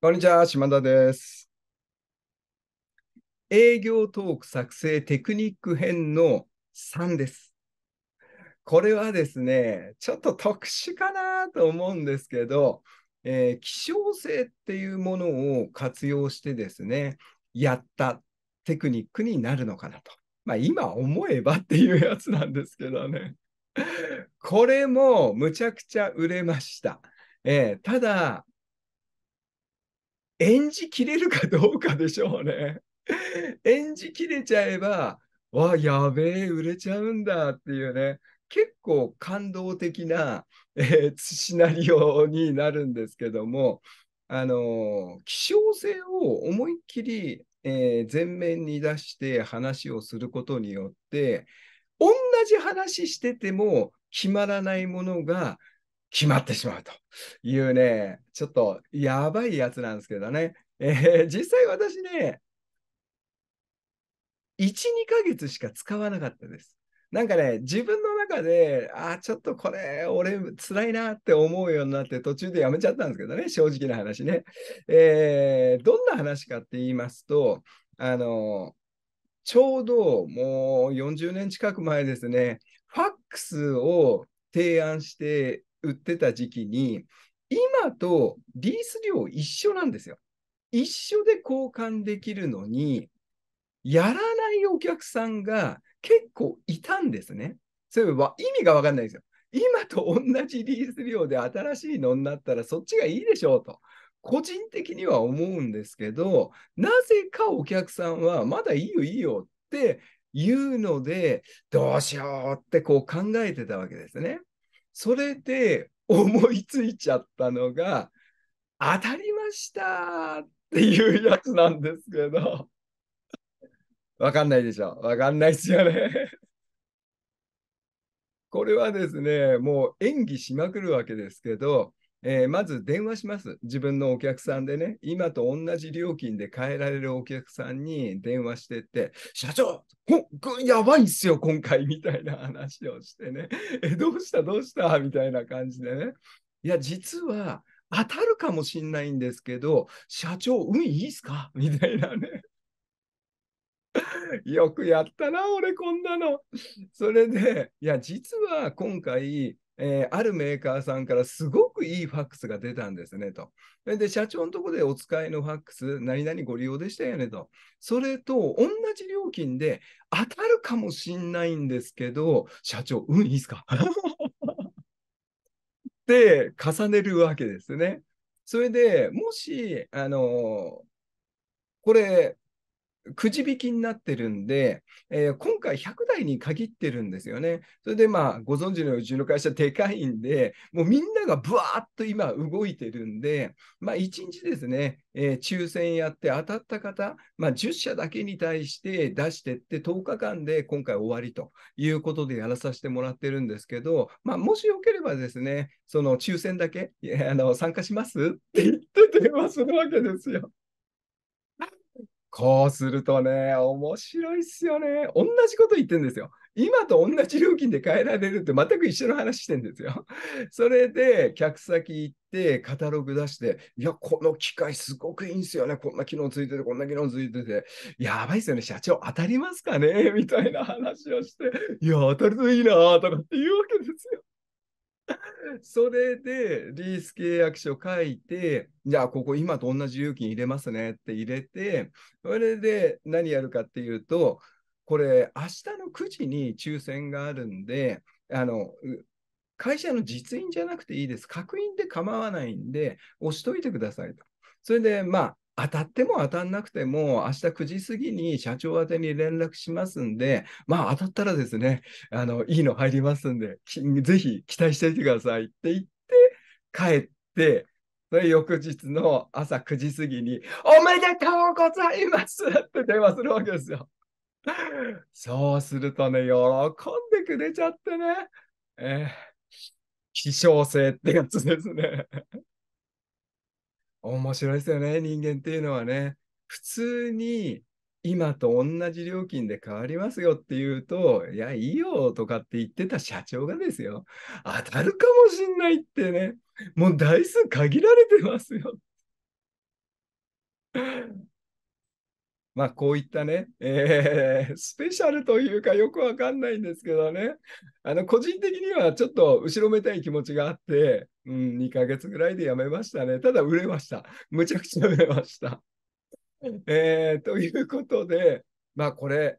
こんにちは、島田です。営業トーク作成テクニック編の3です。これはですね、ちょっと特殊かなと思うんですけど、えー、希少性っていうものを活用してですね、やったテクニックになるのかなと。まあ今思えばっていうやつなんですけどね。これもむちゃくちゃ売れました。えー、ただ、演じきれるかどうかでしょうね。演じきれちゃえば、わ、やべえ、売れちゃうんだっていうね、結構感動的な、えー、シナリオになるんですけども、あの希少性を思いっきり、えー、前面に出して話をすることによって、同じ話してても決まらないものが決まってしまうというね、ちょっとやばいやつなんですけどね。えー、実際私ね、1、2ヶ月しか使わなかったです。なんかね、自分の中で、あちょっとこれ、俺、辛いなって思うようになって、途中でやめちゃったんですけどね、正直な話ね。えー、どんな話かって言いますと、あの、ちょうどもう40年近く前ですね、ファックスを提案して売ってた時期に、今とリース料一緒なんですよ。一緒で交換できるのに、やらないお客さんが結構いたんですね。そういえば意味がわかんないですよ。今と同じリース料で新しいのになったらそっちがいいでしょうと。個人的には思うんですけど、なぜかお客さんはまだいいよいいよって言うので、どうしようってこう考えてたわけですね。それで思いついちゃったのが、当たりましたっていうやつなんですけど、わかんないでしょ。わかんないですよね。これはですね、もう演技しまくるわけですけど、えー、まず電話します。自分のお客さんでね、今と同じ料金で変えられるお客さんに電話してって、社長、ほやばいっすよ、今回、みたいな話をしてね、え、どうしたどうしたみたいな感じでね。いや、実は当たるかもしんないんですけど、社長、運いいっすかみたいなね。よくやったな、俺こんなの。それで、いや、実は今回、えー、あるメーカーさんからすごくいいファックスが出たんですねと。で、社長のとこでお使いのファックス、何々ご利用でしたよねと。それと同じ料金で当たるかもしんないんですけど、社長、うん、いいっすかって 重ねるわけですね。それでもし、あのこれ、くじ引きになってるんで、えー、今回100台に限ってるんですよね。それでまあ、ご存知のように、うちの会社でかいんで、もうみんながぶわーっと今動いてるんで、まあ、1日ですね、えー、抽選やって当たった方、まあ、10社だけに対して出してって、10日間で今回終わりということでやらさせてもらってるんですけど、まあ、もしよければですね、その抽選だけあの参加しますって言って電話するわけですよ。こうするとね、面白いっすよね。同じこと言ってるんですよ。今と同じ料金で変えられるって全く一緒の話してんですよ。それで、客先行って、カタログ出して、いや、この機械すごくいいんですよね。こんな機能ついてて、こんな機能ついてて、やばいっすよね。社長当たりますかねみたいな話をして、いや、当たるといいなとかって言うわけですよ。それで、リース契約書書いて、じゃあ、ここ今と同じ料金入れますねって入れて、それで何やるかっていうと、これ、明日の9時に抽選があるんで、あの、会社の実印じゃなくていいです。確認で構わないんで、押しといてくださいと。それで、まあ、当たっても当たんなくても、明日9時過ぎに社長宛に連絡しますんで、まあ当たったらですね、あのいいの入りますんで、ぜひ期待しておいてくださいって言って、帰って、翌日の朝9時過ぎに、おめでとうございますって電話するわけですよ。そうするとね、喜んでくれちゃってね、えー、希少性ってやつですね。面白いですよね、人間っていうのはね。普通に今と同じ料金で変わりますよって言うと、いや、いいよとかって言ってた社長がですよ、当たるかもしんないってね、もう台数限られてますよ。まあ、こういったね、えー、スペシャルというかよくわかんないんですけどね、あの個人的にはちょっと後ろめたい気持ちがあって、うん、2ヶ月ぐらいでやめましたね。ただ売れました。むちゃくちゃ売れました。えー、ということで、まあこれ、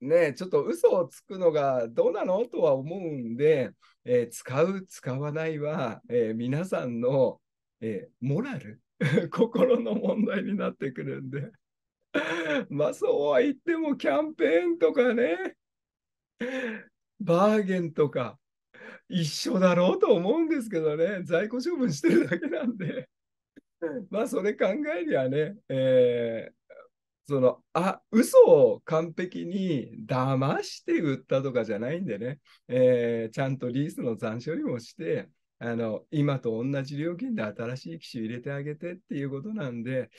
ね、ちょっと嘘をつくのがどうなのとは思うんで、えー、使う、使わないは、えー、皆さんの、えモラル、心の問題になってくるんで。まあそうは言ってもキャンペーンとかね、バーゲンとか一緒だろうと思うんですけどね、在庫処分してるだけなんで、まあそれ考えりゃね、えー、そのあ嘘を完璧に騙して売ったとかじゃないんでね、えー、ちゃんとリースの残処理もしてあの今と同じ料金で新しい機種入れてあげてっていうことなんで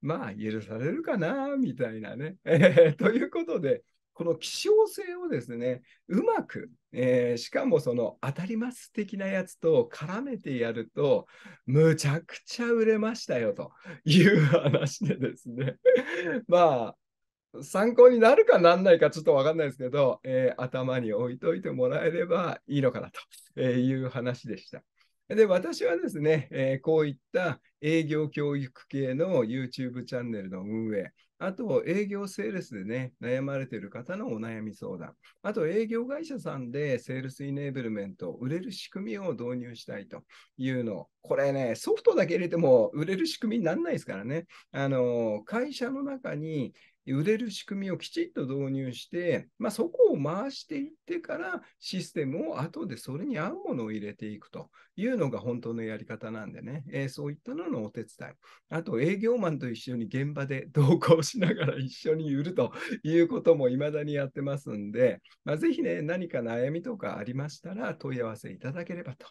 まあ許されるかな、みたいなね。えー、ということで、この希少性をですね、うまく、えー、しかもその当たります的なやつと絡めてやると、むちゃくちゃ売れましたよという話でですね、まあ、参考になるかなんないかちょっとわかんないですけど、えー、頭に置いといてもらえればいいのかなという話でした。で、私はですね、えー、こういった営業教育系の YouTube チャンネルの運営、あと営業セールスでね、悩まれている方のお悩み相談、あと営業会社さんでセールスイネーブルメント、売れる仕組みを導入したいというの、これね、ソフトだけ入れても売れる仕組みにならないですからね、あの会社の中に売れる仕組みをきちっと導入して、まあ、そこを回していってからシステムを後でそれに合うものを入れていくというのが本当のやり方なんでね、えー、そういったののお手伝い。あと営業マンと一緒に現場で同行しながら一緒に売るということも未だにやってますんで、まあ、ぜひね、何か悩みとかありましたら問い合わせいただければと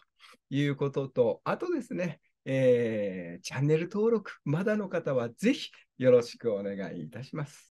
いうことと、あとですね、えー、チャンネル登録、まだの方はぜひよろしくお願いいたします。